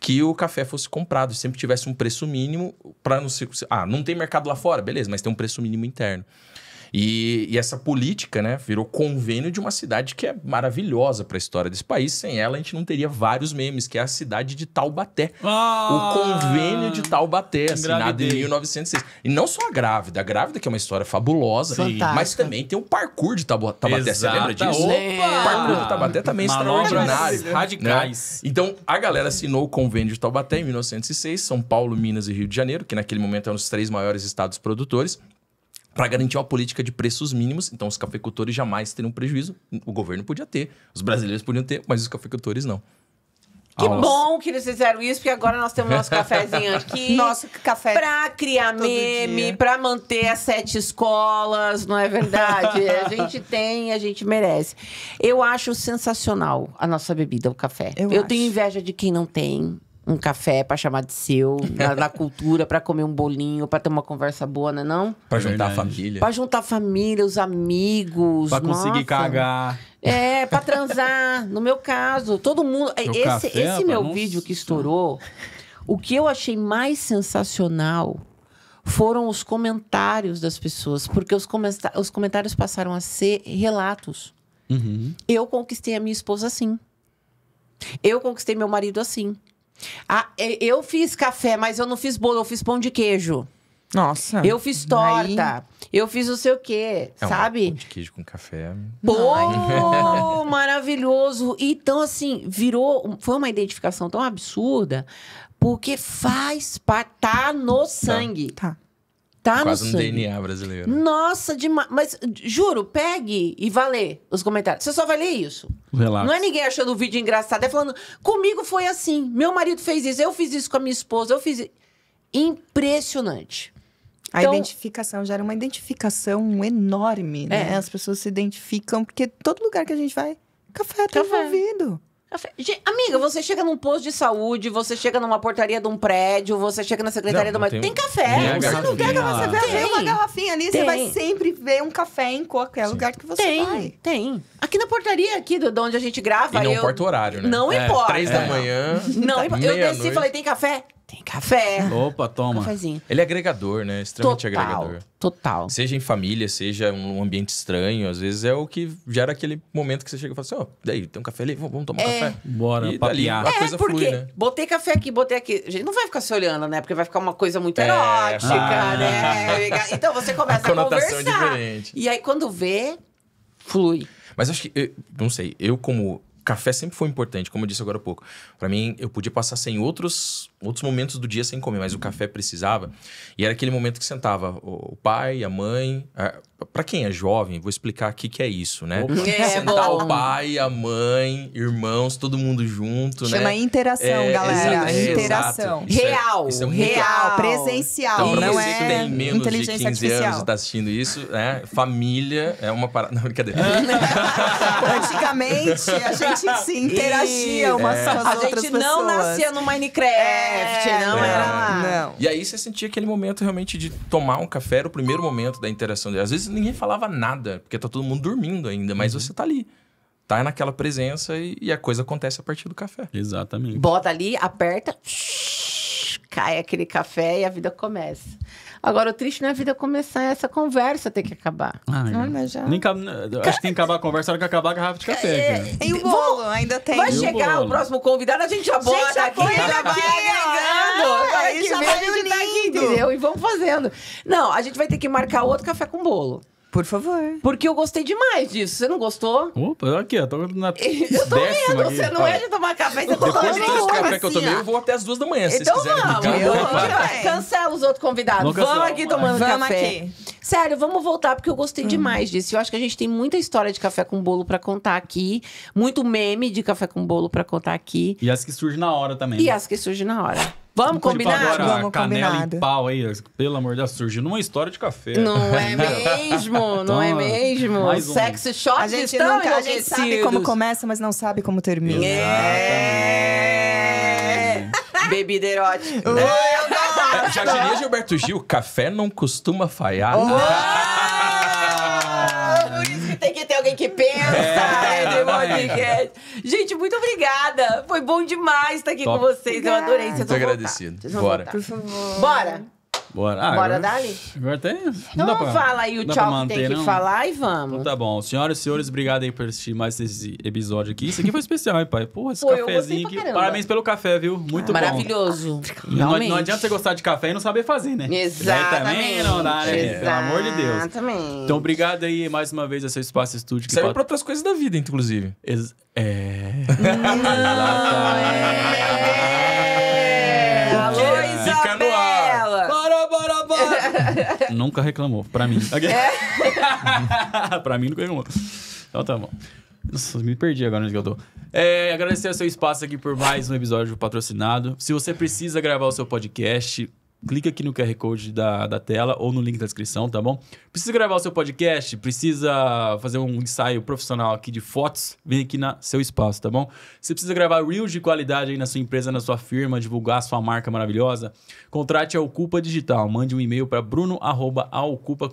que o café fosse comprado, sempre tivesse um preço mínimo para não se. Ah, não tem mercado lá fora, beleza, mas tem um preço mínimo interno. E, e essa política, né, virou convênio de uma cidade que é maravilhosa para a história desse país. Sem ela, a gente não teria vários memes, que é a cidade de Taubaté. Ah, o convênio de Taubaté, assinado em 1906. E não só a grávida, a grávida que é uma história fabulosa, Fantástica. mas também tem o parkour de Taubaté. Exato. Você lembra disso? Opa! Parkour de Taubaté é também é extraordinário. Né? radicais. Né? Então, a galera assinou o convênio de Taubaté em 1906, São Paulo, Minas e Rio de Janeiro, que naquele momento eram os três maiores estados produtores para garantir uma política de preços mínimos. Então, os cafeicultores jamais teriam prejuízo. O governo podia ter, os brasileiros podiam ter, mas os cafeicultores não. Que Aulas. bom que eles fizeram isso, porque agora nós temos nosso cafezinho aqui. Nosso café. Pra criar Todo meme, dia. pra manter as sete escolas, não é verdade? a gente tem, a gente merece. Eu acho sensacional a nossa bebida, o café. Eu, Eu tenho inveja de quem não tem um café para chamar de seu, na, na cultura, para comer um bolinho, para ter uma conversa boa, não é não? Pra juntar a família. Pra juntar a família, os amigos. Pra conseguir cagar. É, pra transar. no meu caso, todo mundo. No é, esse café, esse meu vídeo que estourou, o que eu achei mais sensacional foram os comentários das pessoas, porque os, comenta os comentários passaram a ser relatos. Uhum. Eu conquistei a minha esposa assim. Eu conquistei meu marido assim. Ah, eu fiz café, mas eu não fiz bolo, eu fiz pão de queijo. Nossa. Eu fiz torta. Aí... Eu fiz não sei o quê, é sabe? Um de queijo com café. É bom, maravilhoso. Então, assim, virou. Foi uma identificação tão absurda, porque faz Pra, Tá no tá. sangue. Tá. Tá Quase no um DNA brasileiro. Nossa, demais. Mas juro, pegue e vá ler os comentários. Você só vai ler isso. Relaxa. Não é ninguém achando o vídeo engraçado. É falando, comigo foi assim. Meu marido fez isso, eu fiz isso com a minha esposa, eu fiz. Impressionante. A então, identificação gera uma identificação enorme, né? É. As pessoas se identificam, porque todo lugar que a gente vai, café, café. tá envolvido. Falei, amiga, você chega num posto de saúde, você chega numa portaria de um prédio, você chega na secretaria de do uma... tem, tem café. Você não quer que você veja uma garrafinha ali, tem. você vai sempre ver um café em qualquer Sim. lugar que você tem, vai. Tem. Aqui na portaria aqui de onde a gente grava, e não eu... importa o horário, né? Não é, importa. Três é. da manhã. Não tá, importa. Eu desci e falei, tem café? Tem café. Opa, toma. Cafezinho. Ele é agregador, né? Extremamente total, agregador. Total. Seja em família, seja um ambiente estranho, às vezes é o que gera aquele momento que você chega e fala assim: ó, oh, daí, tem um café ali, vamos tomar é. café. Bora, papiar. é, coisa porque flui, né? botei café aqui, botei aqui. Gente, não vai ficar se olhando, né? Porque vai ficar uma coisa muito é. erótica, ah. né? Então você começa a, a é conversar. Diferente. E aí quando vê, flui. Mas acho que, eu, não sei, eu como café sempre foi importante, como eu disse agora há pouco. Para mim, eu podia passar sem outros outros momentos do dia sem comer, mas o uhum. café precisava. E era aquele momento que sentava o pai, a mãe. Para quem é jovem, vou explicar aqui que é isso, né? É, Sentar bom. o pai, a mãe, irmãos, todo mundo junto, Chama né? Chama interação, é, galera. É, interação. Isso é- real. Isso é real, presencial. Então, pra não você que tem menos de 15 artificial. anos e tá assistindo isso, né? Família é uma parada. Não, brincadeira. Ah, Antigamente, a gente se interagia umas é. com as a outras pessoas. A gente não nascia no Minecraft. É não, não é. era lá. Não. E aí você sentia aquele momento realmente de tomar um café, era o primeiro momento da interação dele. Às vezes ninguém falava nada, porque tá todo mundo dormindo ainda, mas uhum. você tá ali tá naquela presença e, e, a coisa acontece a partir do café. Exatamente. Bota ali, aperta, shh, cai aquele café e a vida começa. Agora, o triste não é a vida começar, essa conversa tem que acabar. Ah, é. Né? Olha, já. Nem, acho que tem que acabar a conversa, hora que acabar a garrafa de café. É, né? e o bolo, ainda tem. Vai chegar o, o, próximo convidado, a gente já bota gente, aqui, já, já vai agregando. Aí ah, já tá vai unindo. Tá aqui, entendeu? E vamos fazendo. Não, a gente vai ter que marcar outro café com bolo. Por favor. Porque eu gostei demais disso. Você não gostou? Opa, aqui, eu tô na Eu tô vendo, aqui. você não é de tomar café, você tá Depois tomou de café que eu tomei, eu vou até as duas da manhã, se então quiserem. Vamos, eu, eu, cancela os outros convidados. vamos aqui tomando café. Sério, vamos voltar, porque eu gostei hum. demais disso. Eu acho que a gente tem muita história de café com bolo pra contar aqui. Muito meme de café com bolo pra contar aqui. E as que surgem na hora também. E né? as que surgem na hora. Vamos combinar? Tipo, agora, Vamos canela combinado. em pau aí, pelo amor de Deus, surgiu numa história de café. Não é né? mesmo, não é mesmo. Um. Sexy shot a gente então, nunca, a gente sabe como começa, mas não sabe como termina. É. é. Bebida erótica. Né? Eu já diria Gilberto Gil, café não costuma falhar tem que ter alguém que pensa. É, é Gente, muito obrigada. Foi bom demais estar aqui Top. com vocês. Eu adorei. Estou muito agradecido. Bora. Por favor. Bora. Bora. Ah, Bora agora, dali? Agora tem. Então não pra, fala aí o tchau que tem que falar e vamos. Então tá bom. Senhoras e senhores, obrigado aí por assistir mais esse episódio aqui. Isso aqui foi especial, hein, pai? Porra, esse Pô, cafezinho aqui. Parabéns pelo café, viu? Muito bom. Maravilhoso. Não, não, adianta você gostar de café e não saber fazer, né? Exatamente. não dá, né? Exatamente. Pelo amor de Deus. Exatamente. Então, obrigado aí mais uma vez a seu Espaço Estúdio. Que serve pat... pra outras coisas da vida, inclusive. Ex é... Não, é... Alô, Isabel! nunca reclamou, pra mim. É. pra mim nunca reclamou. Então tá bom. Nossa, me perdi agora onde eu tô. É, agradecer o seu espaço aqui por mais um episódio patrocinado. Se você precisa gravar o seu podcast, clica aqui no QR Code da, da tela ou no link da descrição, tá bom? Precisa gravar o seu podcast? Precisa fazer um ensaio profissional aqui de fotos? Vem aqui na seu espaço, tá bom? Você precisa gravar reels de qualidade aí na sua empresa, na sua firma, divulgar a sua marca maravilhosa? Contrate a Ocupa Digital. Mande um e-mail para bruno@aocupa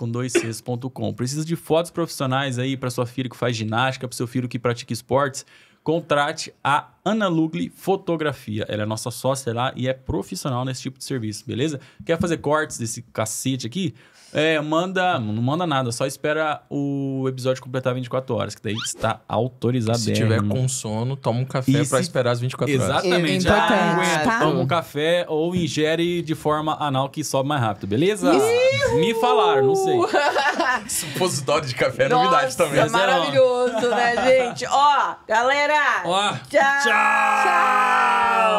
Precisa de fotos profissionais aí para sua filha que faz ginástica, para seu filho que pratica esportes? Contrate a Ana Lugli Fotografia. Ela é nossa sócia lá e é profissional nesse tipo de serviço, beleza? Quer fazer cortes desse cacete aqui? É, manda. Não manda nada, só espera o episódio completar 24 horas, que daí está autorizado. Se tiver com sono, toma um café para se... esperar as 24 Exatamente. horas. Exatamente. Ah, tá. Toma um café ou ingere de forma anal que sobe mais rápido, beleza? Iu! Me falaram, não sei. Supositório de café é novidade também. É maravilhoso, né, gente? Ó, galera! Ó, tchau. tchau. Tchau!